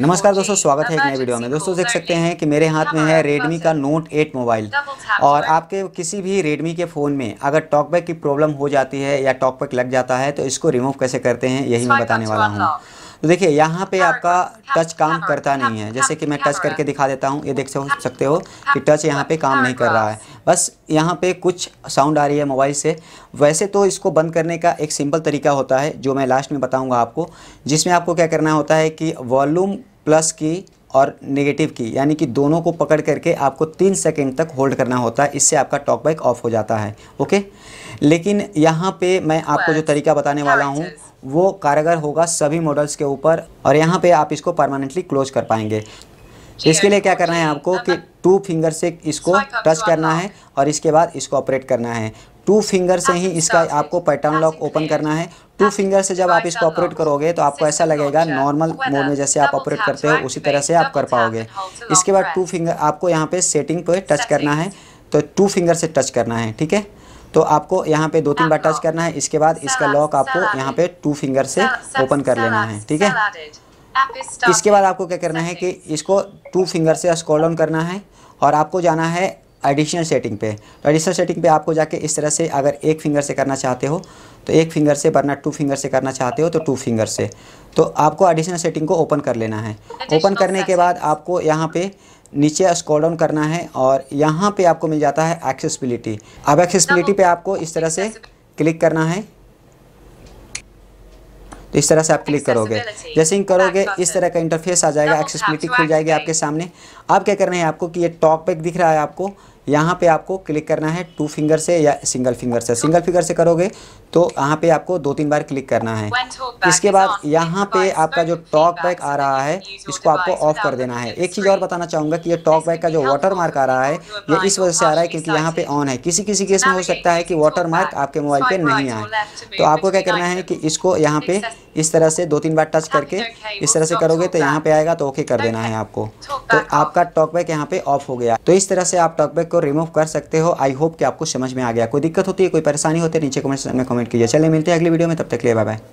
नमस्कार दोस्तों स्वागत है एक नए वीडियो में दोस्तों देख सकते हैं कि मेरे हाथ में है Redmi का Note 8 मोबाइल और आपके किसी भी Redmi के फ़ोन में अगर टॉकबैक की प्रॉब्लम हो जाती है या टॉकबैक लग जाता है तो इसको रिमूव कैसे करते हैं यही मैं बताने वाला हूँ तो देखिए यहाँ पे आपका टच काम करता नहीं है जैसे कि मैं टच करके दिखा देता हूँ ये देख सकते हो कि टच यहाँ पे काम नहीं कर रहा है बस यहाँ पे कुछ साउंड आ रही है मोबाइल से वैसे तो इसको बंद करने का एक सिंपल तरीका होता है जो मैं लास्ट में बताऊँगा आपको जिसमें आपको क्या करना होता है कि वॉल्यूम प्लस की और नेगेटिव की यानी कि दोनों को पकड़ करके आपको तीन सेकेंड तक होल्ड करना होता है इससे आपका टॉक बैक ऑफ हो जाता है ओके लेकिन यहाँ पे मैं आपको जो तरीका बताने वाला हूँ वो कारगर होगा सभी मॉडल्स के ऊपर और यहाँ पे आप इसको परमानेंटली क्लोज कर पाएंगे इसके लिए क्या करना है आपको कि टू फिंगर से इसको टच करना है और इसके बाद इसको ऑपरेट करना है टू फिंगर से ही इसका आपको पैटर्न लॉक ओपन करना है टू फिंगर से जब आप इसको ऑपरेट करोगे तो आपको ऐसा लगेगा नॉर्मल मोड में जैसे आप ऑपरेट करते हो उसी तरह से आप कर पाओगे इसके बाद टू फिंगर आपको यहाँ पे सेटिंग पे टच करना है तो टू फिंगर से टच करना है ठीक है तो आपको यहाँ पे दो तीन बार टच करना है इसके बाद इसका लॉक आपको यहाँ पे टू फिंगर से ओपन कर लेना है ठीक है इसके बाद आपको क्या करना है कि इसको टू फिंगर से स्क्रॉल ऑन करना है और आपको जाना है एडिशनल सेटिंग पे तो एडिशनल सेटिंग पे आपको जाके इस तरह से अगर एक फिंगर से करना चाहते हो तो एक फिंगर से वरना टू फिंगर से करना चाहते हो तो टू फिंगर से तो आपको एडिशनल सेटिंग को ओपन कर लेना है ओपन करने के बाद आपको यहाँ पे नीचे स्क्रॉल डाउन करना है और यहाँ पे आपको मिल जाता है एक्सेसिबिलिटी अब एक्सेसिबिलिटी पे आपको इस तरह से क्लिक करना है तो इस तरह से आप क्लिक करोगे जैसे ही करोगे इस तरह का इंटरफेस आ जाएगा एक्सेसिबिलिटी खुल जाएगी आपके सामने अब क्या करना है आपको कि ये टॉक पैक दिख रहा है आपको यहाँ पे आपको क्लिक करना है टू फिंगर से या सिंगल फिंगर से सिंगल फिंगर से करोगे तो यहाँ पे आपको दो तीन बार क्लिक करना है इसके बाद यहाँ पे आपका जो टॉक बैक आ रहा है इसको आपको ऑफ कर देना है एक चीज़ और बताना चाहूँगा कि ये टॉक बैक का जो वाटर मार्क आ रहा है ये इस वजह से आ रहा है क्योंकि यहाँ पे ऑन है किसी किसी केस में हो सकता है कि वाटर मार्क आपके मोबाइल पे नहीं आए तो आपको क्या करना है कि इसको यहाँ पे इस तरह से दो तीन बार टच करके इस तरह से करोगे तो यहाँ पे आएगा तो ओके कर देना है आपको तो आपका टॉक बैक यहाँ पे ऑफ हो गया तो इस तरह से आप टॉक बैक को रिमूव कर सकते हो आई होप कि आपको समझ में आ गया कोई दिक्कत होती है कोई परेशानी होती है नीचे कमेंट में कमेंट कीजिए चले मिलते हैं अगली वीडियो में तब तक लिए बाय बाय